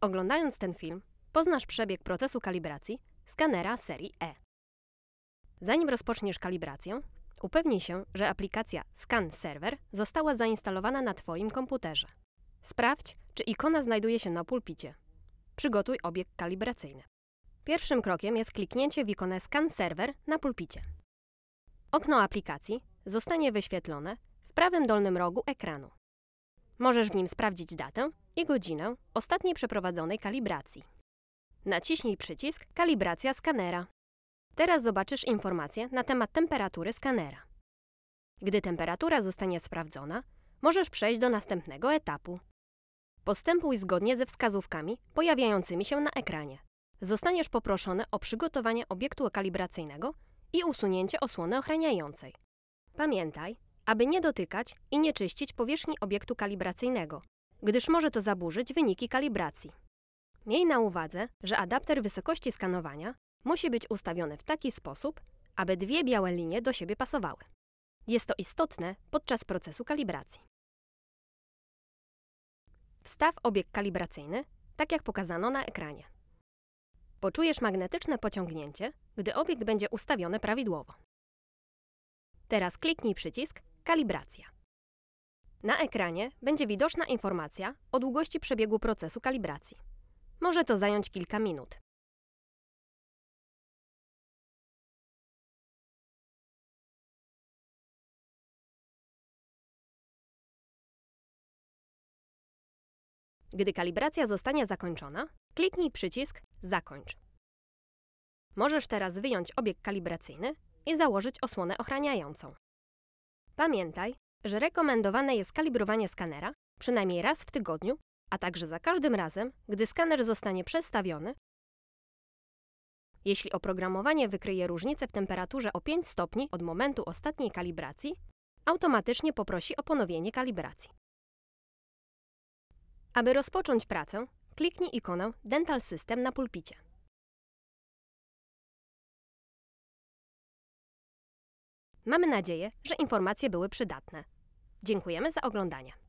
Oglądając ten film, poznasz przebieg procesu kalibracji skanera serii E. Zanim rozpoczniesz kalibrację, upewnij się, że aplikacja Scan Server została zainstalowana na Twoim komputerze. Sprawdź, czy ikona znajduje się na pulpicie. Przygotuj obiekt kalibracyjny. Pierwszym krokiem jest kliknięcie w ikonę Scan Server na pulpicie. Okno aplikacji zostanie wyświetlone w prawym dolnym rogu ekranu. Możesz w nim sprawdzić datę i godzinę ostatniej przeprowadzonej kalibracji. Naciśnij przycisk Kalibracja skanera. Teraz zobaczysz informacje na temat temperatury skanera. Gdy temperatura zostanie sprawdzona, możesz przejść do następnego etapu. Postępuj zgodnie ze wskazówkami pojawiającymi się na ekranie. Zostaniesz poproszony o przygotowanie obiektu kalibracyjnego i usunięcie osłony ochraniającej. Pamiętaj, aby nie dotykać i nie czyścić powierzchni obiektu kalibracyjnego, gdyż może to zaburzyć wyniki kalibracji. Miej na uwadze, że adapter wysokości skanowania musi być ustawiony w taki sposób, aby dwie białe linie do siebie pasowały. Jest to istotne podczas procesu kalibracji. Wstaw obiekt kalibracyjny, tak jak pokazano na ekranie. Poczujesz magnetyczne pociągnięcie, gdy obiekt będzie ustawiony prawidłowo. Teraz kliknij przycisk Kalibracja. Na ekranie będzie widoczna informacja o długości przebiegu procesu kalibracji. Może to zająć kilka minut. Gdy kalibracja zostanie zakończona, kliknij przycisk Zakończ. Możesz teraz wyjąć obiekt kalibracyjny i założyć osłonę ochraniającą. Pamiętaj, że rekomendowane jest kalibrowanie skanera przynajmniej raz w tygodniu, a także za każdym razem, gdy skaner zostanie przestawiony. Jeśli oprogramowanie wykryje różnicę w temperaturze o 5 stopni od momentu ostatniej kalibracji, automatycznie poprosi o ponowienie kalibracji. Aby rozpocząć pracę, kliknij ikonę Dental System na pulpicie. Mamy nadzieję, że informacje były przydatne. Dziękujemy za oglądanie.